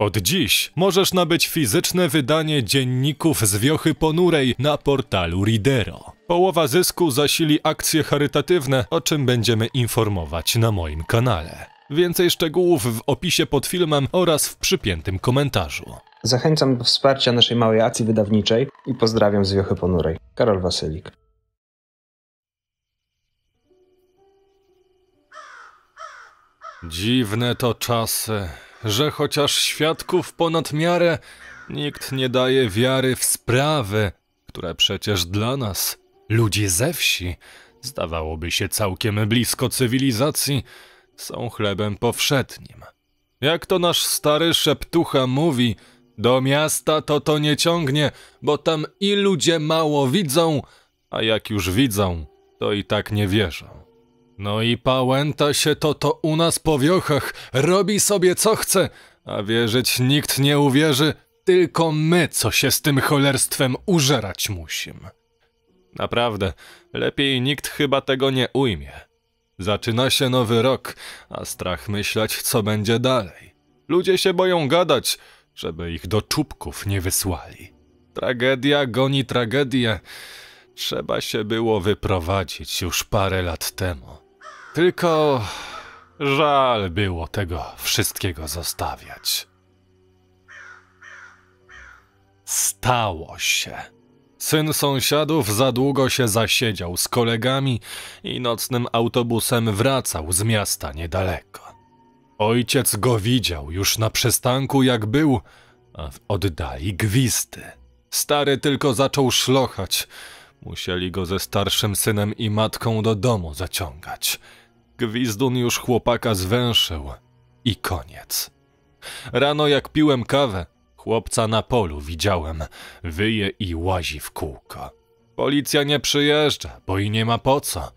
Od dziś możesz nabyć fizyczne wydanie dzienników z Wiochy Ponurej na portalu Ridero. Połowa zysku zasili akcje charytatywne, o czym będziemy informować na moim kanale. Więcej szczegółów w opisie pod filmem oraz w przypiętym komentarzu. Zachęcam do wsparcia naszej małej akcji wydawniczej i pozdrawiam z Wiochy Ponurej. Karol Wasylik. Dziwne to czasy że chociaż świadków ponad miarę, nikt nie daje wiary w sprawy, które przecież dla nas, ludzi ze wsi, zdawałoby się całkiem blisko cywilizacji, są chlebem powszednim. Jak to nasz stary szeptucha mówi, do miasta to to nie ciągnie, bo tam i ludzie mało widzą, a jak już widzą, to i tak nie wierzą. No i pałęta się to to u nas po wiochach, robi sobie co chce, a wierzyć nikt nie uwierzy, tylko my, co się z tym cholerstwem użerać musimy. Naprawdę, lepiej nikt chyba tego nie ujmie. Zaczyna się nowy rok, a strach myśleć, co będzie dalej. Ludzie się boją gadać, żeby ich do czubków nie wysłali. Tragedia goni tragedię. Trzeba się było wyprowadzić już parę lat temu. Tylko żal było tego wszystkiego zostawiać. Stało się. Syn sąsiadów za długo się zasiedział z kolegami i nocnym autobusem wracał z miasta niedaleko. Ojciec go widział już na przystanku jak był, a w oddali gwisty. Stary tylko zaczął szlochać. Musieli go ze starszym synem i matką do domu zaciągać. Gwizdun już chłopaka zwęszył. I koniec. Rano jak piłem kawę, chłopca na polu widziałem. Wyje i łazi w kółko. Policja nie przyjeżdża, bo i nie ma po co.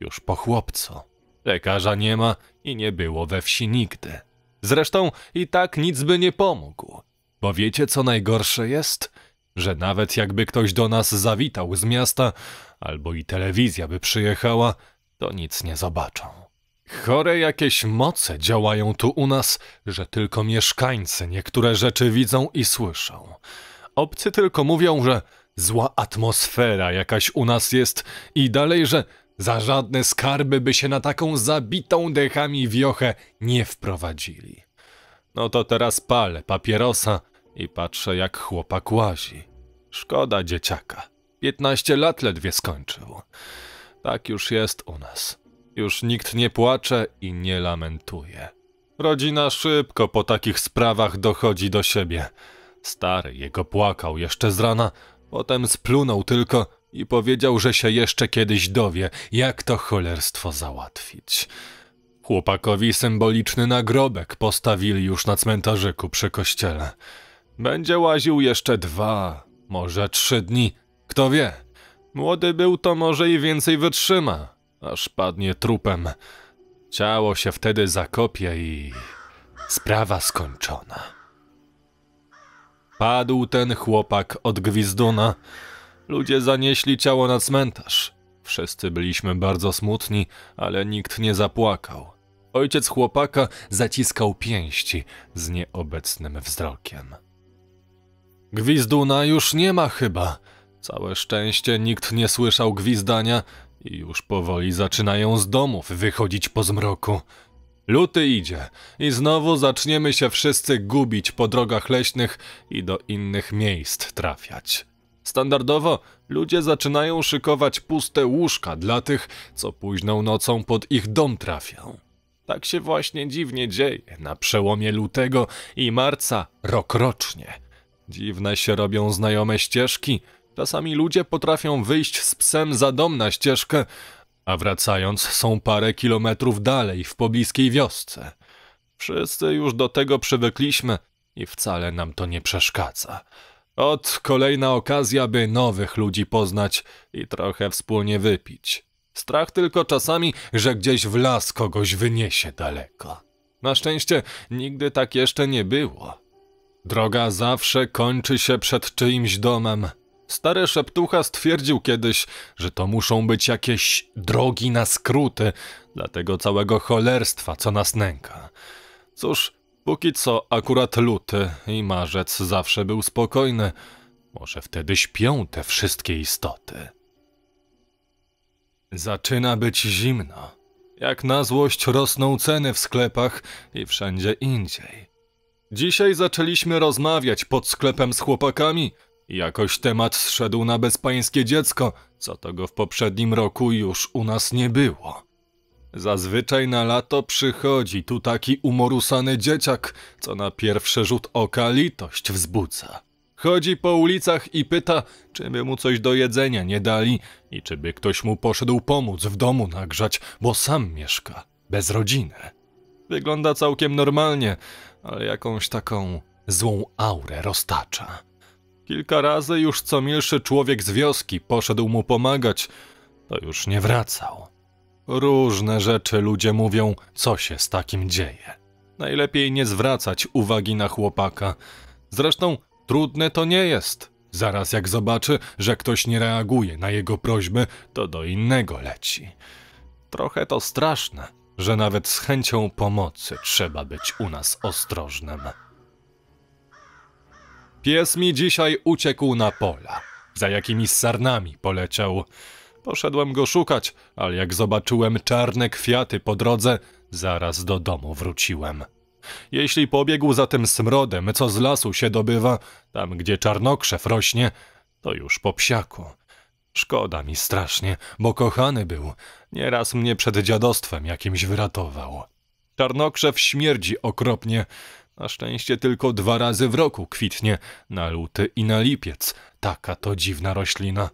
Już po chłopcu. Lekarza nie ma i nie było we wsi nigdy. Zresztą i tak nic by nie pomógł. Bo wiecie co najgorsze jest? Że nawet jakby ktoś do nas zawitał z miasta, albo i telewizja by przyjechała, to nic nie zobaczą. Chore jakieś moce działają tu u nas, że tylko mieszkańcy niektóre rzeczy widzą i słyszą. Obcy tylko mówią, że zła atmosfera jakaś u nas jest i dalej, że za żadne skarby by się na taką zabitą dechami wiochę nie wprowadzili. No to teraz palę papierosa i patrzę jak chłopak łazi. Szkoda dzieciaka. Piętnaście lat ledwie skończył. Tak już jest u nas. Już nikt nie płacze i nie lamentuje. Rodzina szybko po takich sprawach dochodzi do siebie. Stary jego płakał jeszcze z rana, potem splunął tylko i powiedział, że się jeszcze kiedyś dowie, jak to cholerstwo załatwić. Chłopakowi symboliczny nagrobek postawili już na cmentarzyku przy kościele. Będzie łaził jeszcze dwa, może trzy dni, kto wie. Młody był to może i więcej wytrzyma, aż padnie trupem. Ciało się wtedy zakopie i sprawa skończona. Padł ten chłopak od gwizduna. Ludzie zanieśli ciało na cmentarz. Wszyscy byliśmy bardzo smutni, ale nikt nie zapłakał. Ojciec chłopaka zaciskał pięści z nieobecnym wzrokiem. Gwizduna już nie ma chyba. Całe szczęście nikt nie słyszał gwizdania, i już powoli zaczynają z domów wychodzić po zmroku. Luty idzie i znowu zaczniemy się wszyscy gubić po drogach leśnych i do innych miejsc trafiać. Standardowo ludzie zaczynają szykować puste łóżka dla tych, co późną nocą pod ich dom trafią. Tak się właśnie dziwnie dzieje na przełomie lutego i marca rokrocznie. Dziwne się robią znajome ścieżki, Czasami ludzie potrafią wyjść z psem za dom na ścieżkę, a wracając są parę kilometrów dalej, w pobliskiej wiosce. Wszyscy już do tego przywykliśmy i wcale nam to nie przeszkadza. Ot, kolejna okazja, by nowych ludzi poznać i trochę wspólnie wypić. Strach tylko czasami, że gdzieś w las kogoś wyniesie daleko. Na szczęście nigdy tak jeszcze nie było. Droga zawsze kończy się przed czyimś domem – Stary Szeptucha stwierdził kiedyś, że to muszą być jakieś drogi na skróty dla tego całego cholerstwa, co nas nęka. Cóż, póki co akurat luty i marzec zawsze był spokojny. Może wtedy śpią te wszystkie istoty. Zaczyna być zimno. Jak na złość rosną ceny w sklepach i wszędzie indziej. Dzisiaj zaczęliśmy rozmawiać pod sklepem z chłopakami, Jakoś temat zszedł na bezpańskie dziecko, co tego w poprzednim roku już u nas nie było. Zazwyczaj na lato przychodzi tu taki umorusany dzieciak, co na pierwszy rzut oka litość wzbudza. Chodzi po ulicach i pyta, czy by mu coś do jedzenia nie dali i czy by ktoś mu poszedł pomóc w domu nagrzać, bo sam mieszka, bez rodziny. Wygląda całkiem normalnie, ale jakąś taką złą aurę roztacza. Kilka razy już co milszy człowiek z wioski poszedł mu pomagać, to już nie wracał. Różne rzeczy ludzie mówią, co się z takim dzieje. Najlepiej nie zwracać uwagi na chłopaka. Zresztą trudne to nie jest. Zaraz jak zobaczy, że ktoś nie reaguje na jego prośby, to do innego leci. Trochę to straszne, że nawet z chęcią pomocy trzeba być u nas ostrożnym. Pies mi dzisiaj uciekł na pola. Za jakimiś sarnami poleciał. Poszedłem go szukać, ale jak zobaczyłem czarne kwiaty po drodze, zaraz do domu wróciłem. Jeśli pobiegł za tym smrodem, co z lasu się dobywa, tam gdzie czarnokrzew rośnie, to już po psiaku. Szkoda mi strasznie, bo kochany był. Nieraz mnie przed dziadostwem jakimś wyratował. Czarnokrzew śmierdzi okropnie, na szczęście tylko dwa razy w roku kwitnie, na luty i na lipiec. Taka to dziwna roślina.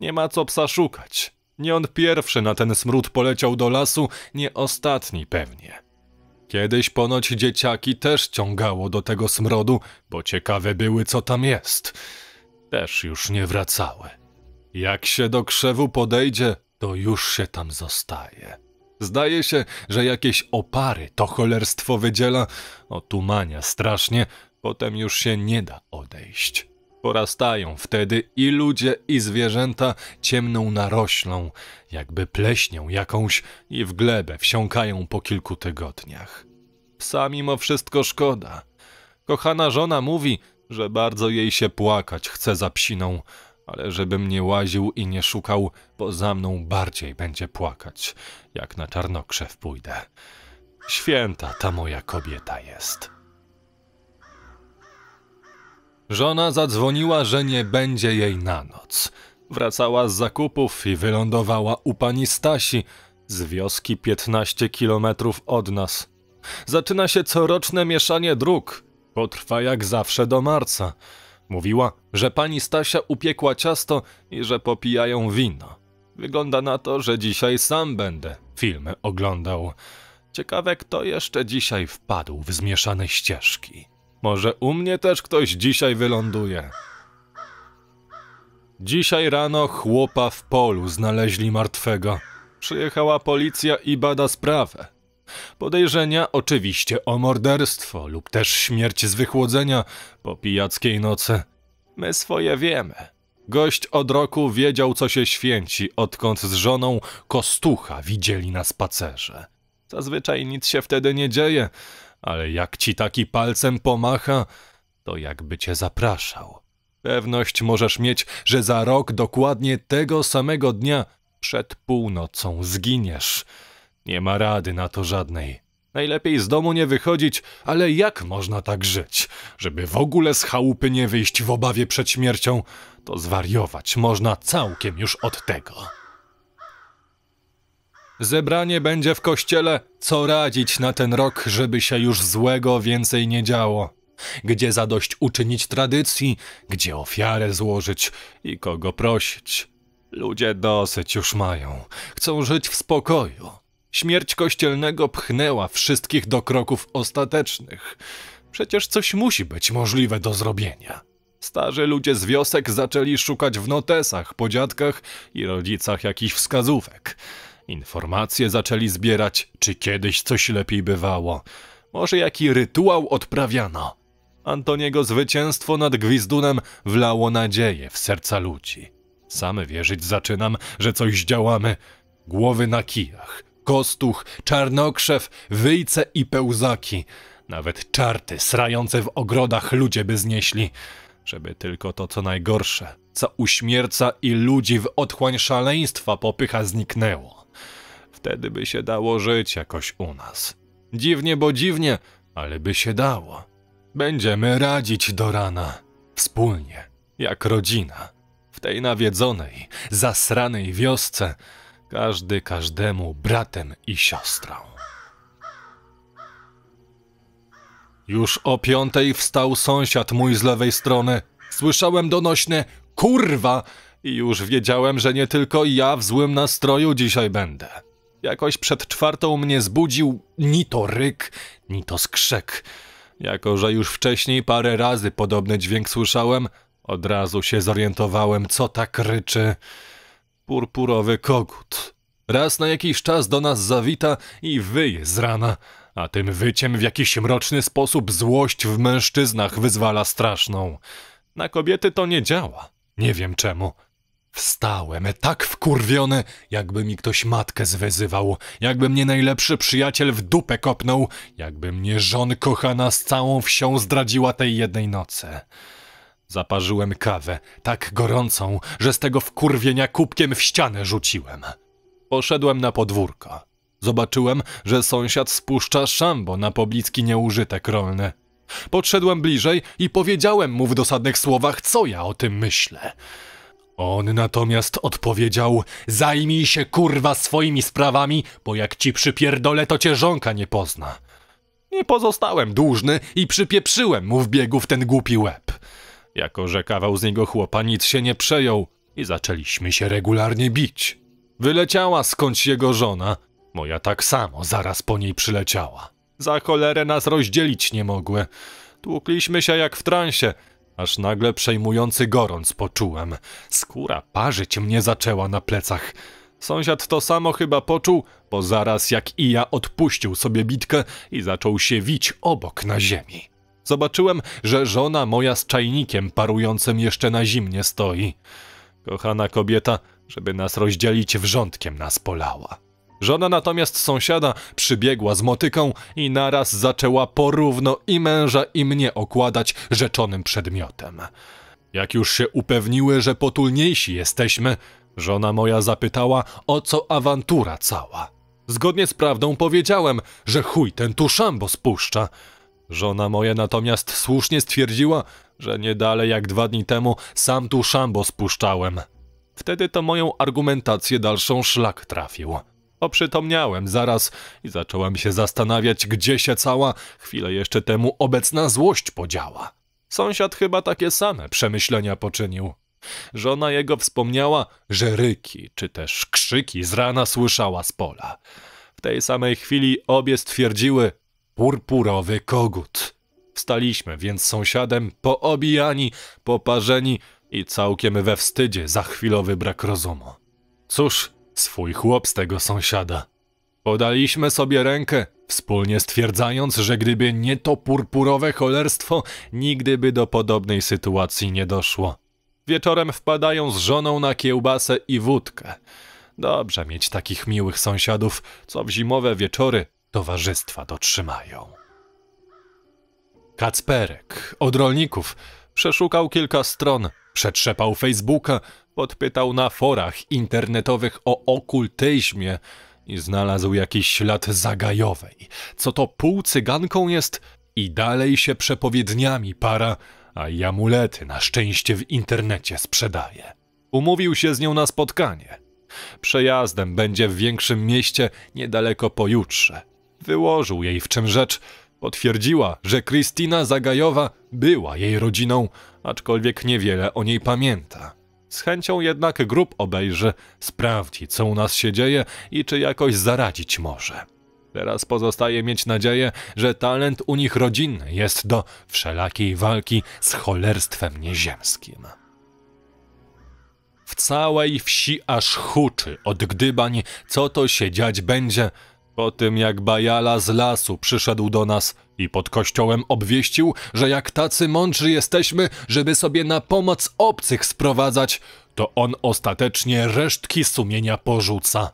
Nie ma co psa szukać. Nie on pierwszy na ten smród poleciał do lasu, nie ostatni pewnie. Kiedyś ponoć dzieciaki też ciągało do tego smrodu, bo ciekawe były co tam jest. Też już nie wracały. Jak się do krzewu podejdzie, to już się tam zostaje. Zdaje się, że jakieś opary to cholerstwo wydziela, otumania strasznie, potem już się nie da odejść. Porastają wtedy i ludzie, i zwierzęta ciemną naroślą, jakby pleśnią jakąś i w glebę wsiąkają po kilku tygodniach. Psa mimo wszystko szkoda. Kochana żona mówi, że bardzo jej się płakać chce za psiną, ale żebym nie łaził i nie szukał, bo za mną bardziej będzie płakać, jak na czarnokrzew pójdę. Święta ta moja kobieta jest. Żona zadzwoniła, że nie będzie jej na noc. Wracała z zakupów i wylądowała u pani Stasi z wioski 15 kilometrów od nas. Zaczyna się coroczne mieszanie dróg. Potrwa jak zawsze do marca. Mówiła, że pani Stasia upiekła ciasto i że popijają wino. Wygląda na to, że dzisiaj sam będę filmy oglądał. Ciekawe, kto jeszcze dzisiaj wpadł w zmieszane ścieżki. Może u mnie też ktoś dzisiaj wyląduje. Dzisiaj rano chłopa w polu znaleźli martwego. Przyjechała policja i bada sprawę. Podejrzenia oczywiście o morderstwo lub też śmierć z wychłodzenia po pijackiej nocy. My swoje wiemy. Gość od roku wiedział, co się święci, odkąd z żoną Kostucha widzieli na spacerze. Zazwyczaj nic się wtedy nie dzieje, ale jak ci taki palcem pomacha, to jakby cię zapraszał. Pewność możesz mieć, że za rok dokładnie tego samego dnia przed północą zginiesz. Nie ma rady na to żadnej. Najlepiej z domu nie wychodzić, ale jak można tak żyć? Żeby w ogóle z chałupy nie wyjść w obawie przed śmiercią, to zwariować można całkiem już od tego. Zebranie będzie w kościele, co radzić na ten rok, żeby się już złego więcej nie działo. Gdzie zadość uczynić tradycji, gdzie ofiarę złożyć i kogo prosić. Ludzie dosyć już mają, chcą żyć w spokoju. Śmierć kościelnego pchnęła wszystkich do kroków ostatecznych. Przecież coś musi być możliwe do zrobienia. Starzy ludzie z wiosek zaczęli szukać w notesach, po dziadkach i rodzicach jakichś wskazówek. Informacje zaczęli zbierać, czy kiedyś coś lepiej bywało. Może jaki rytuał odprawiano. Antoniego zwycięstwo nad Gwizdunem wlało nadzieję w serca ludzi. Sam wierzyć zaczynam, że coś działamy. Głowy na kijach, kostuch, czarnokrzew, wyjce i pełzaki. Nawet czarty srające w ogrodach ludzie by znieśli. Żeby tylko to, co najgorsze, co uśmierca i ludzi w otchłań szaleństwa popycha zniknęło. Wtedy by się dało żyć jakoś u nas. Dziwnie, bo dziwnie, ale by się dało. Będziemy radzić do rana. Wspólnie, jak rodzina. W tej nawiedzonej, zasranej wiosce – każdy każdemu bratem i siostrą. Już o piątej wstał sąsiad mój z lewej strony. Słyszałem donośne kurwa i już wiedziałem, że nie tylko ja w złym nastroju dzisiaj będę. Jakoś przed czwartą mnie zbudził ni to ryk, ni to skrzek. Jako, że już wcześniej parę razy podobny dźwięk słyszałem, od razu się zorientowałem, co tak ryczy purpurowy kogut. Raz na jakiś czas do nas zawita i wyje z rana, a tym wyciem w jakiś mroczny sposób złość w mężczyznach wyzwala straszną. Na kobiety to nie działa, nie wiem czemu. Wstałem, tak wkurwiony, jakby mi ktoś matkę zwyzywał, jakby mnie najlepszy przyjaciel w dupę kopnął, jakby mnie żon kochana z całą wsią zdradziła tej jednej nocy. Zaparzyłem kawę, tak gorącą, że z tego wkurwienia kubkiem w ścianę rzuciłem. Poszedłem na podwórko. Zobaczyłem, że sąsiad spuszcza szambo na pobliski nieużytek rolny. Podszedłem bliżej i powiedziałem mu w dosadnych słowach, co ja o tym myślę. On natomiast odpowiedział: Zajmij się kurwa swoimi sprawami, bo jak ci przypierdolę, to cię żonka nie pozna. Nie pozostałem dłużny i przypieprzyłem mu w biegu w ten głupi łeb. Jako, że kawał z niego chłopa nic się nie przejął i zaczęliśmy się regularnie bić. Wyleciała skądś jego żona, moja tak samo zaraz po niej przyleciała. Za cholerę nas rozdzielić nie mogły. Tłukliśmy się jak w transie, aż nagle przejmujący gorąc poczułem. Skóra parzyć mnie zaczęła na plecach. Sąsiad to samo chyba poczuł, bo zaraz jak i ja odpuścił sobie bitkę i zaczął się wić obok na ziemi. Zobaczyłem, że żona moja z czajnikiem parującym jeszcze na zimnie stoi. Kochana kobieta, żeby nas rozdzielić wrzątkiem nas polała. Żona natomiast sąsiada przybiegła z motyką i naraz zaczęła porówno i męża i mnie okładać rzeczonym przedmiotem. Jak już się upewniły, że potulniejsi jesteśmy, żona moja zapytała, o co awantura cała. Zgodnie z prawdą powiedziałem, że chuj ten tu szambo spuszcza. Żona moja natomiast słusznie stwierdziła, że nie dalej jak dwa dni temu sam tu szambo spuszczałem. Wtedy to moją argumentację dalszą szlak trafił. Oprzytomniałem zaraz i zacząłem się zastanawiać, gdzie się cała chwilę jeszcze temu obecna złość podziała. Sąsiad chyba takie same przemyślenia poczynił. Żona jego wspomniała, że ryki czy też krzyki z rana słyszała z pola. W tej samej chwili obie stwierdziły, purpurowy kogut. Wstaliśmy więc z sąsiadem poobijani, poparzeni i całkiem we wstydzie za chwilowy brak rozumu. Cóż, swój chłop z tego sąsiada. Podaliśmy sobie rękę, wspólnie stwierdzając, że gdyby nie to purpurowe cholerstwo, nigdy by do podobnej sytuacji nie doszło. Wieczorem wpadają z żoną na kiełbasę i wódkę. Dobrze mieć takich miłych sąsiadów, co w zimowe wieczory towarzystwa dotrzymają. Kacperek od rolników przeszukał kilka stron, przetrzepał Facebooka, podpytał na forach internetowych o okultyzmie i znalazł jakiś ślad zagajowej, co to pół cyganką jest i dalej się przepowiedniami para, a jamulety na szczęście w internecie sprzedaje. Umówił się z nią na spotkanie. Przejazdem będzie w większym mieście niedaleko pojutrze. Wyłożył jej w czym rzecz. Potwierdziła, że Krystyna Zagajowa była jej rodziną, aczkolwiek niewiele o niej pamięta. Z chęcią jednak grup obejrzy, sprawdzi, co u nas się dzieje i czy jakoś zaradzić może. Teraz pozostaje mieć nadzieję, że talent u nich rodzinny jest do wszelakiej walki z cholerstwem nieziemskim. W całej wsi aż huczy od gdybań, co to się dziać będzie – po tym jak Bajala z lasu przyszedł do nas i pod kościołem obwieścił, że jak tacy mądrzy jesteśmy, żeby sobie na pomoc obcych sprowadzać, to on ostatecznie resztki sumienia porzuca.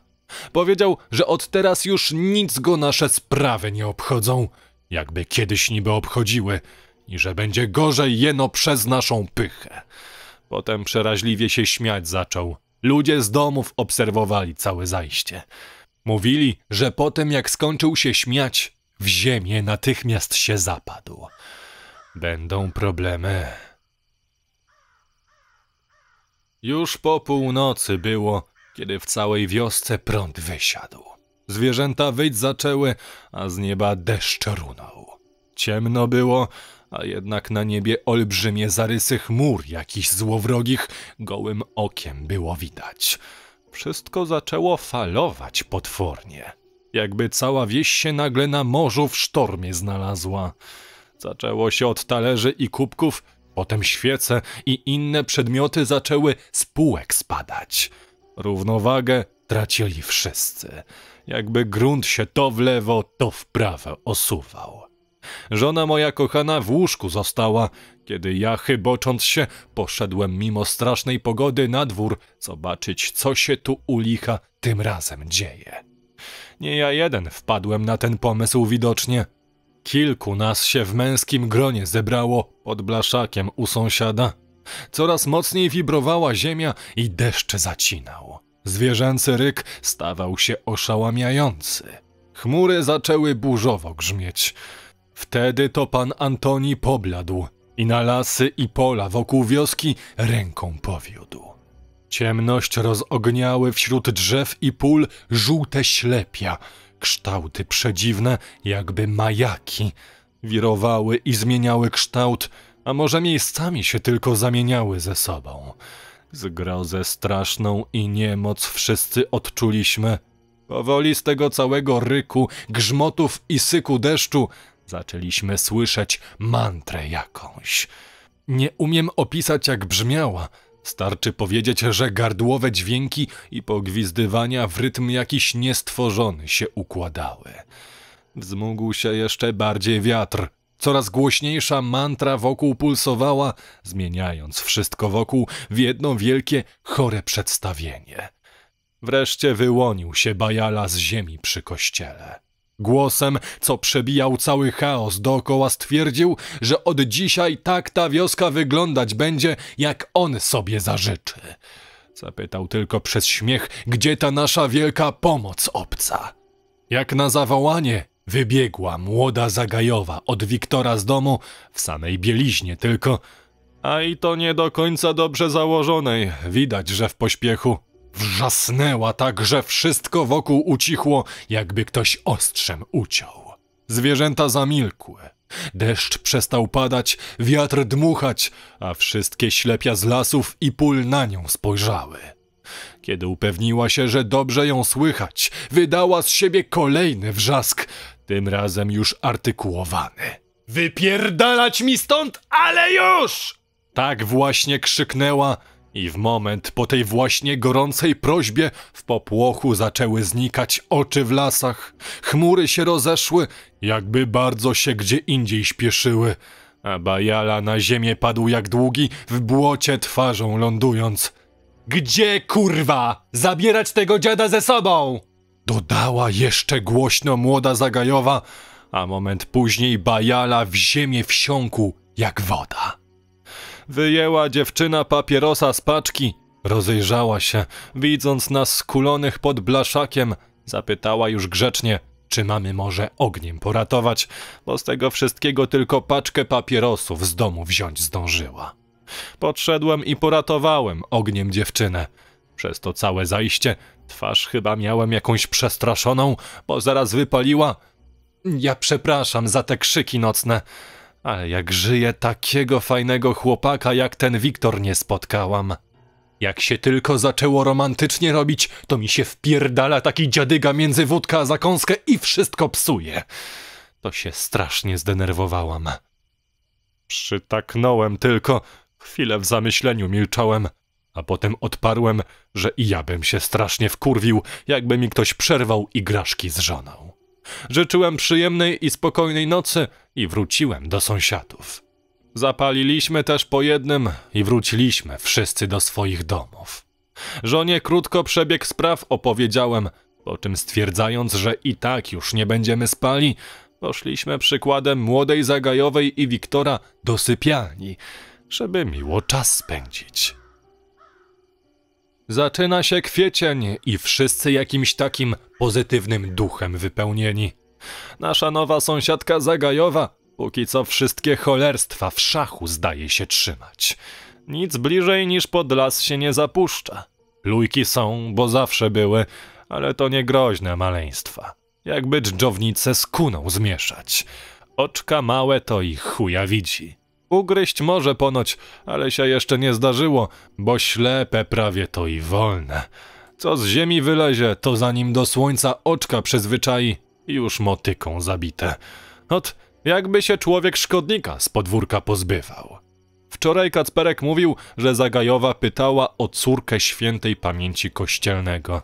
Powiedział, że od teraz już nic go nasze sprawy nie obchodzą, jakby kiedyś niby obchodziły, i że będzie gorzej jeno przez naszą pychę. Potem przeraźliwie się śmiać zaczął. Ludzie z domów obserwowali całe zajście. Mówili, że potem jak skończył się śmiać, w ziemię natychmiast się zapadł. Będą problemy. Już po północy było, kiedy w całej wiosce prąd wysiadł. Zwierzęta wyć zaczęły, a z nieba deszcz runął. Ciemno było, a jednak na niebie olbrzymie zarysy chmur jakichś złowrogich gołym okiem było widać wszystko zaczęło falować potwornie. Jakby cała wieś się nagle na morzu w sztormie znalazła. Zaczęło się od talerzy i kubków, potem świece i inne przedmioty zaczęły z półek spadać. Równowagę tracili wszyscy. Jakby grunt się to w lewo, to w prawo osuwał. Żona moja kochana w łóżku została. Kiedy ja, chybocząc się, poszedłem mimo strasznej pogody na dwór, zobaczyć, co się tu u licha tym razem dzieje. Nie ja jeden wpadłem na ten pomysł widocznie. Kilku nas się w męskim gronie zebrało pod blaszakiem u sąsiada. Coraz mocniej wibrowała ziemia i deszcz zacinał. Zwierzęcy ryk stawał się oszałamiający. Chmury zaczęły burzowo grzmieć. Wtedy to pan Antoni pobladł i na lasy i pola wokół wioski ręką powiódł. Ciemność rozogniały wśród drzew i pól żółte ślepia, kształty przedziwne, jakby majaki, wirowały i zmieniały kształt, a może miejscami się tylko zamieniały ze sobą. Zgrozę straszną i niemoc wszyscy odczuliśmy. Powoli z tego całego ryku, grzmotów i syku deszczu Zaczęliśmy słyszeć mantrę jakąś. Nie umiem opisać, jak brzmiała. Starczy powiedzieć, że gardłowe dźwięki i pogwizdywania w rytm jakiś niestworzony się układały. Wzmógł się jeszcze bardziej wiatr. Coraz głośniejsza mantra wokół pulsowała, zmieniając wszystko wokół w jedno wielkie, chore przedstawienie. Wreszcie wyłonił się Bajala z ziemi przy kościele. Głosem, co przebijał cały chaos dookoła, stwierdził, że od dzisiaj tak ta wioska wyglądać będzie, jak on sobie zażyczy. Zapytał tylko przez śmiech, gdzie ta nasza wielka pomoc obca. Jak na zawołanie, wybiegła młoda Zagajowa od Wiktora z domu, w samej bieliźnie tylko, a i to nie do końca dobrze założonej, widać, że w pośpiechu. Wrzasnęła tak, że wszystko wokół ucichło, jakby ktoś ostrzem uciął. Zwierzęta zamilkły. Deszcz przestał padać, wiatr dmuchać, a wszystkie ślepia z lasów i pól na nią spojrzały. Kiedy upewniła się, że dobrze ją słychać, wydała z siebie kolejny wrzask, tym razem już artykułowany. Wypierdalać mi stąd, ale już! Tak właśnie krzyknęła, i w moment po tej właśnie gorącej prośbie w popłochu zaczęły znikać oczy w lasach, chmury się rozeszły, jakby bardzo się gdzie indziej śpieszyły, a Bajala na ziemię padł jak długi, w błocie twarzą lądując. Gdzie kurwa? Zabierać tego dziada ze sobą! Dodała jeszcze głośno młoda Zagajowa, a moment później Bajala w ziemię wsiąkł jak woda. Wyjęła dziewczyna papierosa z paczki. Rozejrzała się, widząc nas skulonych pod blaszakiem. Zapytała już grzecznie, czy mamy może ogniem poratować, bo z tego wszystkiego tylko paczkę papierosów z domu wziąć zdążyła. Podszedłem i poratowałem ogniem dziewczynę. Przez to całe zajście twarz chyba miałem jakąś przestraszoną, bo zaraz wypaliła. Ja przepraszam za te krzyki nocne. Ale jak żyje takiego fajnego chłopaka jak ten Wiktor nie spotkałam. Jak się tylko zaczęło romantycznie robić, to mi się wpierdala taki dziadyga między wódka a zakąskę i wszystko psuje. To się strasznie zdenerwowałam. Przytaknąłem tylko, chwilę w zamyśleniu milczałem, a potem odparłem, że i ja bym się strasznie wkurwił, jakby mi ktoś przerwał igraszki z żoną. Życzyłem przyjemnej i spokojnej nocy i wróciłem do sąsiadów. Zapaliliśmy też po jednym i wróciliśmy wszyscy do swoich domów. Żonie krótko przebieg spraw opowiedziałem, po czym stwierdzając, że i tak już nie będziemy spali, poszliśmy przykładem młodej Zagajowej i Wiktora do sypialni, żeby miło czas spędzić. Zaczyna się kwiecień i wszyscy jakimś takim pozytywnym duchem wypełnieni. Nasza nowa sąsiadka Zagajowa póki co wszystkie cholerstwa w szachu zdaje się trzymać. Nic bliżej niż pod las się nie zapuszcza. Lujki są, bo zawsze były, ale to nie groźne maleństwa. Jakby dżdżownicę z kuną zmieszać. Oczka małe to i chuja widzi. Ugryźć może ponoć, ale się jeszcze nie zdarzyło, bo ślepe prawie to i wolne. Co z ziemi wylezie, to zanim do słońca oczka przyzwyczai, już motyką zabite. Ot, jakby się człowiek szkodnika z podwórka pozbywał. Wczoraj Kacperek mówił, że Zagajowa pytała o córkę świętej pamięci kościelnego.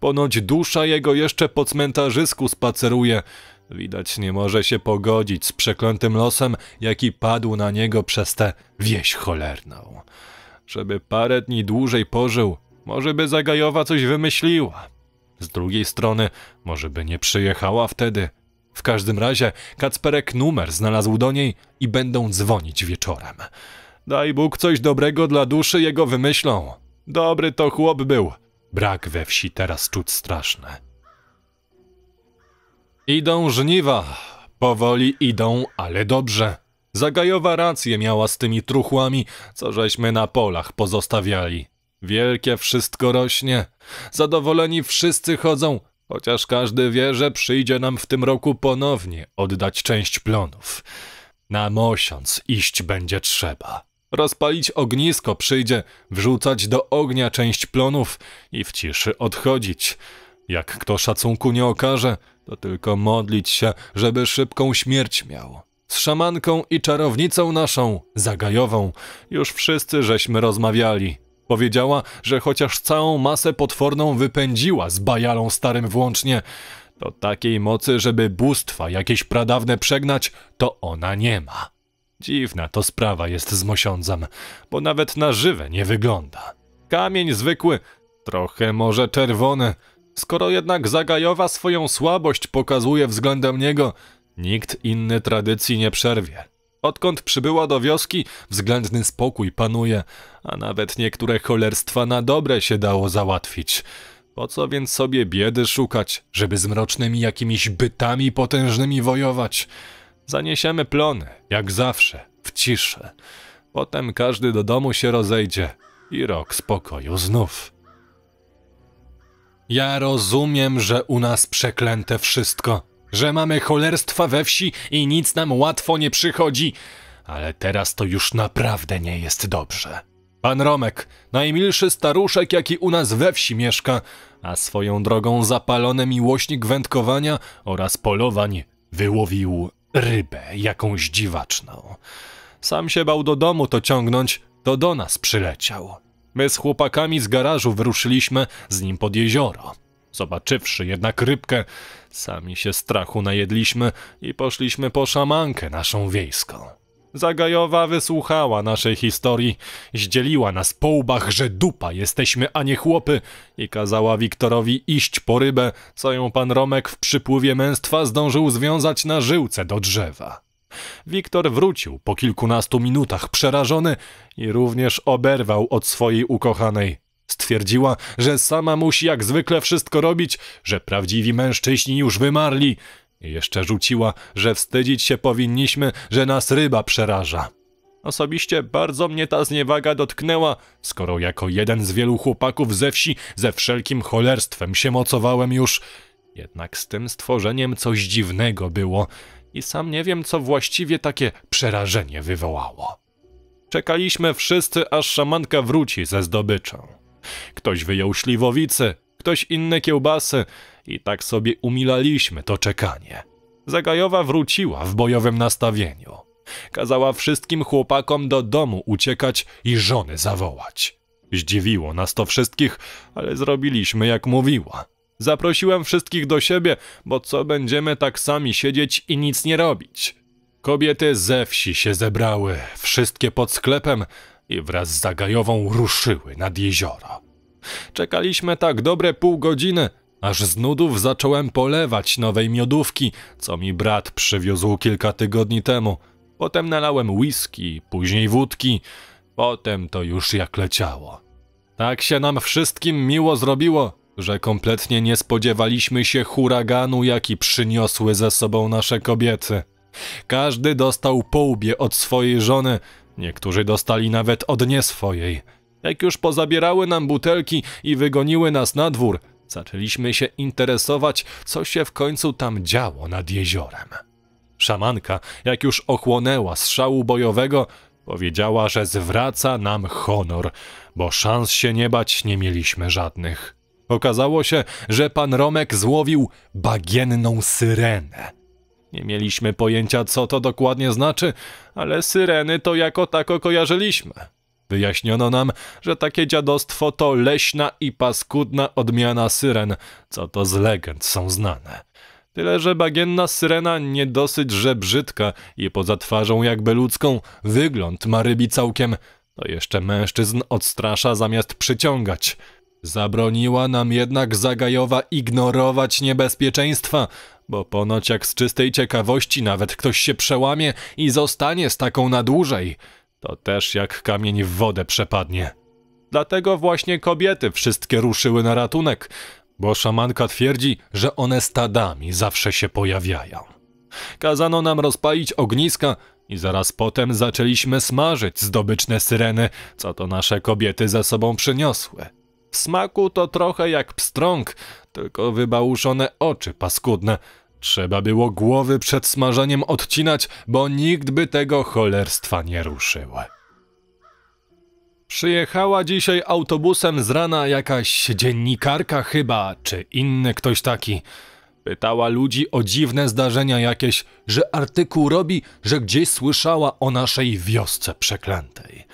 Ponoć dusza jego jeszcze po cmentarzysku spaceruje. Widać nie może się pogodzić z przeklętym losem, jaki padł na niego przez tę wieś cholerną. Żeby parę dni dłużej pożył, może by Zagajowa coś wymyśliła. Z drugiej strony, może by nie przyjechała wtedy. W każdym razie Kacperek numer znalazł do niej i będą dzwonić wieczorem. Daj Bóg coś dobrego dla duszy jego wymyślą. Dobry to chłop był. Brak we wsi teraz czuć straszny. Idą żniwa. Powoli idą, ale dobrze. Zagajowa rację miała z tymi truchłami, co żeśmy na polach pozostawiali. Wielkie wszystko rośnie. Zadowoleni wszyscy chodzą, chociaż każdy wie, że przyjdzie nam w tym roku ponownie oddać część plonów. Na mosiąc iść będzie trzeba. Rozpalić ognisko przyjdzie, wrzucać do ognia część plonów i w ciszy odchodzić. Jak kto szacunku nie okaże, to tylko modlić się, żeby szybką śmierć miał. Z szamanką i czarownicą naszą, Zagajową, już wszyscy żeśmy rozmawiali. Powiedziała, że chociaż całą masę potworną wypędziła z bajalą starym włącznie, to takiej mocy, żeby bóstwa jakieś pradawne przegnać, to ona nie ma. Dziwna to sprawa jest z mosiądzem, bo nawet na żywe nie wygląda. Kamień zwykły, trochę może czerwony. Skoro jednak Zagajowa swoją słabość pokazuje względem niego, nikt inny tradycji nie przerwie. Odkąd przybyła do wioski, względny spokój panuje, a nawet niektóre cholerstwa na dobre się dało załatwić. Po co więc sobie biedy szukać, żeby z mrocznymi jakimiś bytami potężnymi wojować? Zaniesiemy plony, jak zawsze, w ciszę. Potem każdy do domu się rozejdzie i rok spokoju znów. Ja rozumiem, że u nas przeklęte wszystko – że mamy cholerstwa we wsi i nic nam łatwo nie przychodzi. Ale teraz to już naprawdę nie jest dobrze. Pan Romek, najmilszy staruszek, jaki u nas we wsi mieszka, a swoją drogą zapalony miłośnik wędkowania oraz polowań, wyłowił rybę jakąś dziwaczną. Sam się bał do domu to ciągnąć, to do nas przyleciał. My z chłopakami z garażu wyruszyliśmy z nim pod jezioro. Zobaczywszy jednak rybkę, sami się strachu najedliśmy i poszliśmy po szamankę naszą wiejską. Zagajowa wysłuchała naszej historii, zdzieliła nas po łbach, że dupa jesteśmy, a nie chłopy i kazała Wiktorowi iść po rybę, co ją pan Romek w przypływie męstwa zdążył związać na żyłce do drzewa. Wiktor wrócił po kilkunastu minutach przerażony i również oberwał od swojej ukochanej Stwierdziła, że sama musi jak zwykle wszystko robić, że prawdziwi mężczyźni już wymarli. I jeszcze rzuciła, że wstydzić się powinniśmy, że nas ryba przeraża. Osobiście bardzo mnie ta zniewaga dotknęła, skoro jako jeden z wielu chłopaków ze wsi ze wszelkim cholerstwem się mocowałem już. Jednak z tym stworzeniem coś dziwnego było i sam nie wiem, co właściwie takie przerażenie wywołało. Czekaliśmy wszyscy, aż szamanka wróci ze zdobyczą ktoś wyjął śliwowicy, ktoś inne kiełbasy i tak sobie umilaliśmy to czekanie. Zagajowa wróciła w bojowym nastawieniu. Kazała wszystkim chłopakom do domu uciekać i żony zawołać. Zdziwiło nas to wszystkich, ale zrobiliśmy jak mówiła. Zaprosiłem wszystkich do siebie, bo co będziemy tak sami siedzieć i nic nie robić. Kobiety ze wsi się zebrały, wszystkie pod sklepem, i wraz z Zagajową ruszyły nad jezioro. Czekaliśmy tak dobre pół godziny, aż z nudów zacząłem polewać nowej miodówki, co mi brat przywiózł kilka tygodni temu. Potem nalałem whisky, później wódki, potem to już jak leciało. Tak się nam wszystkim miło zrobiło, że kompletnie nie spodziewaliśmy się huraganu, jaki przyniosły ze sobą nasze kobiety. Każdy dostał połbie od swojej żony, Niektórzy dostali nawet od nie swojej. Jak już pozabierały nam butelki i wygoniły nas na dwór, zaczęliśmy się interesować, co się w końcu tam działo nad jeziorem. Szamanka, jak już ochłonęła strzału bojowego, powiedziała, że zwraca nam honor, bo szans się nie bać nie mieliśmy żadnych. Okazało się, że pan Romek złowił bagienną syrenę. Nie mieliśmy pojęcia, co to dokładnie znaczy, ale syreny to jako tako kojarzyliśmy. Wyjaśniono nam, że takie dziadostwo to leśna i paskudna odmiana syren, co to z legend są znane. Tyle, że bagienna syrena nie dosyć, że brzydka i poza twarzą jakby ludzką, wygląd ma rybi całkiem, to jeszcze mężczyzn odstrasza zamiast przyciągać. Zabroniła nam jednak Zagajowa ignorować niebezpieczeństwa, bo ponoć jak z czystej ciekawości nawet ktoś się przełamie i zostanie z taką na dłużej, to też jak kamień w wodę przepadnie. Dlatego właśnie kobiety wszystkie ruszyły na ratunek, bo szamanka twierdzi, że one stadami zawsze się pojawiają. Kazano nam rozpalić ogniska i zaraz potem zaczęliśmy smażyć zdobyczne syreny, co to nasze kobiety ze sobą przyniosły. W smaku to trochę jak pstrąg, tylko wybałuszone oczy paskudne – Trzeba było głowy przed smażeniem odcinać, bo nikt by tego cholerstwa nie ruszył. Przyjechała dzisiaj autobusem z rana jakaś dziennikarka chyba, czy inny ktoś taki. Pytała ludzi o dziwne zdarzenia jakieś, że artykuł robi, że gdzieś słyszała o naszej wiosce przeklętej.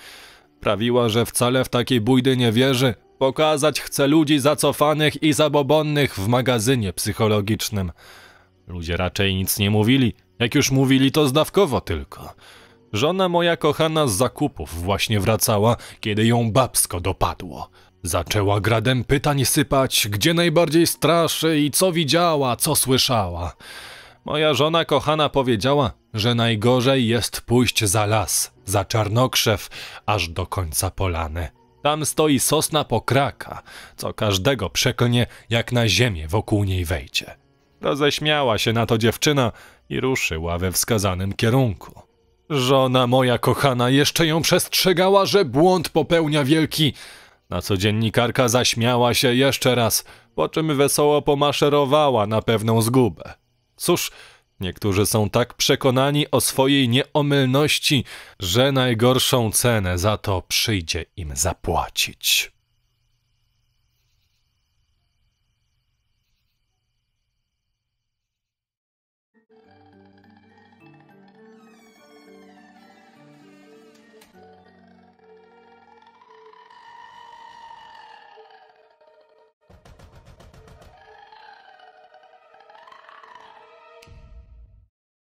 Prawiła, że wcale w takiej bójdy nie wierzy, pokazać chce ludzi zacofanych i zabobonnych w magazynie psychologicznym. Ludzie raczej nic nie mówili. Jak już mówili, to zdawkowo tylko. Żona moja kochana z zakupów właśnie wracała, kiedy ją babsko dopadło. Zaczęła gradem pytań sypać, gdzie najbardziej straszy i co widziała, co słyszała. Moja żona kochana powiedziała, że najgorzej jest pójść za las, za czarnokrzew, aż do końca polany. Tam stoi sosna pokraka, co każdego przekonie, jak na ziemię wokół niej wejdzie. Roześmiała się na to dziewczyna i ruszyła we wskazanym kierunku. Żona moja kochana jeszcze ją przestrzegała, że błąd popełnia wielki, na co dziennikarka zaśmiała się jeszcze raz, po czym wesoło pomaszerowała na pewną zgubę. Cóż, niektórzy są tak przekonani o swojej nieomylności, że najgorszą cenę za to przyjdzie im zapłacić.